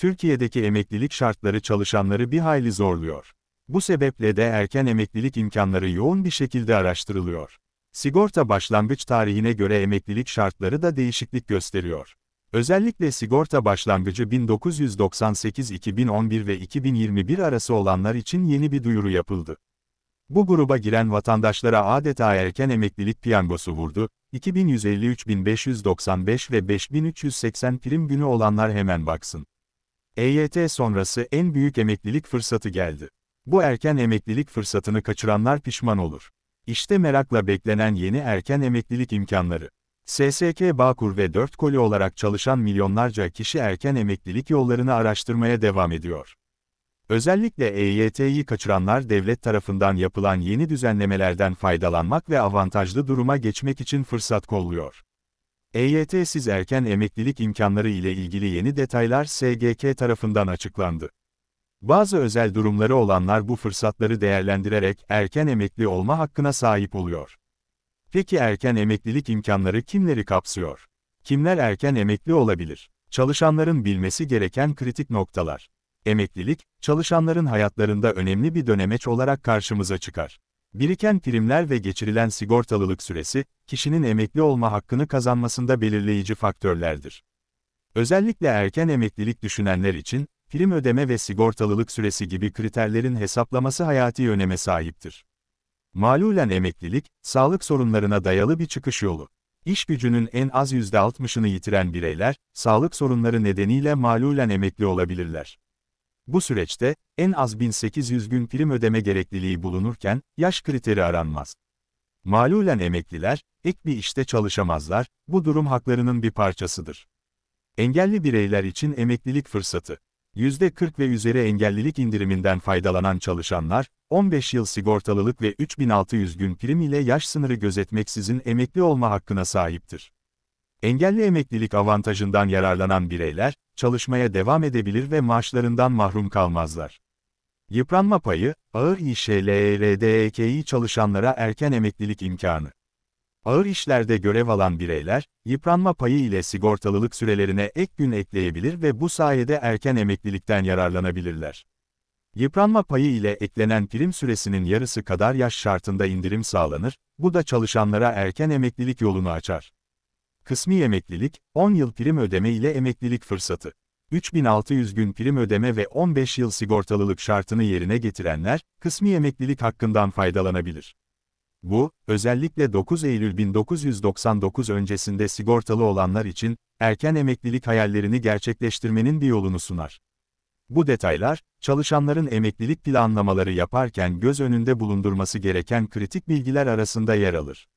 Türkiye'deki emeklilik şartları çalışanları bir hayli zorluyor. Bu sebeple de erken emeklilik imkanları yoğun bir şekilde araştırılıyor. Sigorta başlangıç tarihine göre emeklilik şartları da değişiklik gösteriyor. Özellikle sigorta başlangıcı 1998-2011 ve 2021 arası olanlar için yeni bir duyuru yapıldı. Bu gruba giren vatandaşlara adeta erken emeklilik piyangosu vurdu, 2153.595 ve 5380 prim günü olanlar hemen baksın. EYT sonrası en büyük emeklilik fırsatı geldi. Bu erken emeklilik fırsatını kaçıranlar pişman olur. İşte merakla beklenen yeni erken emeklilik imkanları. SSK Bağkur ve 4 koli olarak çalışan milyonlarca kişi erken emeklilik yollarını araştırmaya devam ediyor. Özellikle EYT'yi kaçıranlar devlet tarafından yapılan yeni düzenlemelerden faydalanmak ve avantajlı duruma geçmek için fırsat kolluyor. E Siz erken emeklilik imkanları ile ilgili yeni detaylar SGK tarafından açıklandı. Bazı özel durumları olanlar bu fırsatları değerlendirerek erken emekli olma hakkına sahip oluyor. Peki erken emeklilik imkanları kimleri kapsıyor? Kimler erken emekli olabilir? Çalışanların bilmesi gereken kritik noktalar. Emeklilik, çalışanların hayatlarında önemli bir dönemeç olarak karşımıza çıkar. Biriken primler ve geçirilen sigortalılık süresi, kişinin emekli olma hakkını kazanmasında belirleyici faktörlerdir. Özellikle erken emeklilik düşünenler için, prim ödeme ve sigortalılık süresi gibi kriterlerin hesaplaması hayati öneme sahiptir. Malulen emeklilik, sağlık sorunlarına dayalı bir çıkış yolu. İş gücünün en az %60'ını yitiren bireyler, sağlık sorunları nedeniyle malulen emekli olabilirler. Bu süreçte, en az 1800 gün prim ödeme gerekliliği bulunurken, yaş kriteri aranmaz. Malulen emekliler, ek bir işte çalışamazlar, bu durum haklarının bir parçasıdır. Engelli bireyler için emeklilik fırsatı. %40 ve üzeri engellilik indiriminden faydalanan çalışanlar, 15 yıl sigortalılık ve 3600 gün prim ile yaş sınırı gözetmeksizin emekli olma hakkına sahiptir. Engelli emeklilik avantajından yararlanan bireyler, çalışmaya devam edebilir ve maaşlarından mahrum kalmazlar. Yıpranma payı, ağır işe LRDEKİ çalışanlara erken emeklilik imkanı. Ağır işlerde görev alan bireyler, yıpranma payı ile sigortalılık sürelerine ek gün ekleyebilir ve bu sayede erken emeklilikten yararlanabilirler. Yıpranma payı ile eklenen prim süresinin yarısı kadar yaş şartında indirim sağlanır, bu da çalışanlara erken emeklilik yolunu açar. Kısmi emeklilik, 10 yıl prim ödeme ile emeklilik fırsatı. 3600 gün prim ödeme ve 15 yıl sigortalılık şartını yerine getirenler, kısmi emeklilik hakkından faydalanabilir. Bu, özellikle 9 Eylül 1999 öncesinde sigortalı olanlar için, erken emeklilik hayallerini gerçekleştirmenin bir yolunu sunar. Bu detaylar, çalışanların emeklilik planlamaları yaparken göz önünde bulundurması gereken kritik bilgiler arasında yer alır.